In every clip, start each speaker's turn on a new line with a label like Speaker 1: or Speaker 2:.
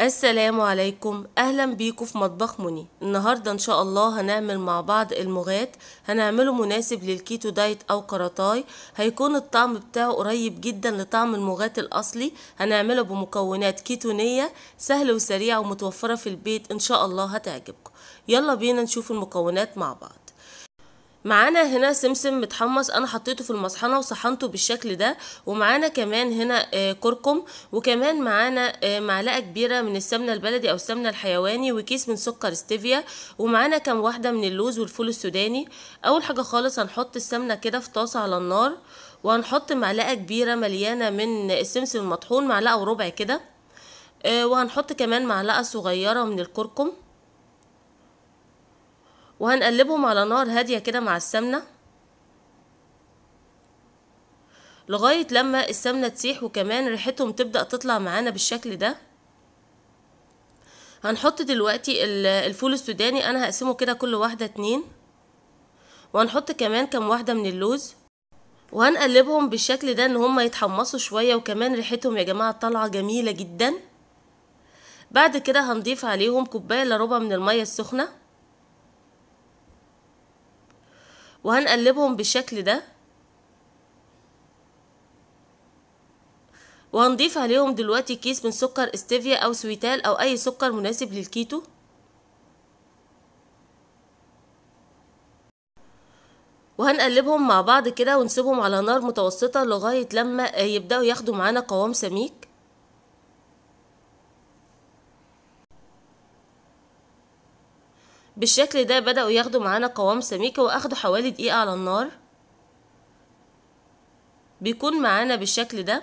Speaker 1: السلام عليكم اهلا بيكم في مطبخ مني النهارده ان شاء الله هنعمل مع بعض المغات هنعمله مناسب للكيتو دايت او كراتاي هيكون الطعم بتاعه قريب جدا لطعم المغات الاصلي هنعمله بمكونات كيتونيه سهله وسريعه ومتوفره في البيت ان شاء الله هتعجبكم يلا بينا نشوف المكونات مع بعض معانا هنا سمسم متحمص انا حطيته في المصحنه وصحنته بالشكل ده ومعانا كمان هنا آه، كركم وكمان معانا آه، معلقه كبيره من السمنه البلدي او السمنه الحيواني وكيس من سكر ستيفيا ومعانا كام واحده من اللوز والفول السوداني اول حاجه خالص هنحط السمنه كده في طاسه على النار وهنحط معلقه كبيره مليانه من السمسم المطحون معلقه وربع كده آه، وهنحط كمان معلقه صغيره من الكركم وهنقلبهم على نار هادية كده مع السمنة لغاية لما السمنة تسيح وكمان ريحتهم تبدأ تطلع معانا بالشكل ده هنحط دلوقتي الفول السوداني انا هقسمه كده كل واحدة اتنين وهنحط كمان كام واحدة من اللوز وهنقلبهم بالشكل ده ان هما يتحمصوا شوية وكمان ريحتهم يا جماعة طالعة جميلة جدا بعد كده هنضيف عليهم كوباية لربع من المية السخنة وهنقلبهم بالشكل ده وهنضيف عليهم دلوقتي كيس من سكر استيفيا او سويتال او اي سكر مناسب للكيتو وهنقلبهم مع بعض كده ونسيبهم على نار متوسطة لغاية لما يبدأوا ياخدوا معانا قوام سميك بالشكل ده بدأوا ياخدوا معانا قوام سميكة واخدوا حوالي دقيقة على النار بيكون معانا بالشكل ده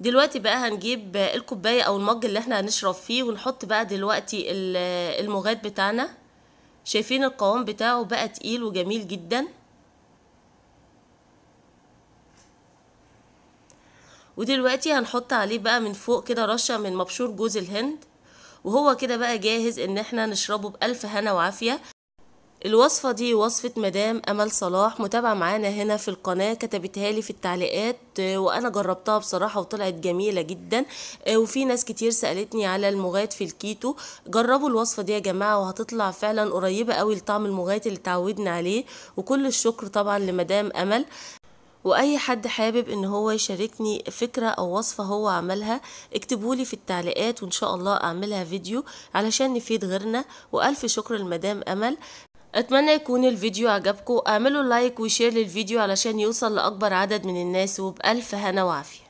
Speaker 1: دلوقتي بقى هنجيب الكوباية او المج اللي احنا هنشرب فيه ونحط بقى دلوقتي المغاد بتاعنا شايفين القوام بتاعه بقى تقيل وجميل جدا ودلوقتي هنحط عليه بقى من فوق كده رشة من مبشور جوز الهند وهو كده بقى جاهز ان احنا نشربه بألف هنا وعافية الوصفة دي وصفة مدام أمل صلاح متابعة معانا هنا في القناة كتبتها لي في التعليقات وأنا جربتها بصراحة وطلعت جميلة جدا وفي ناس كتير سألتني على المغات في الكيتو جربوا الوصفة دي يا جماعة وهتطلع فعلا قريبة قوي لطعم المغات اللي تعودنا عليه وكل الشكر طبعا لمدام أمل واي حد حابب ان هو يشاركني فكرة او وصفة هو عملها اكتبولي في التعليقات وان شاء الله اعملها فيديو علشان نفيد غيرنا والف شكر لمدام امل اتمنى يكون الفيديو عجبكم اعملوا لايك وشير للفيديو علشان يوصل لاكبر عدد من الناس وبالف هنا وعافيه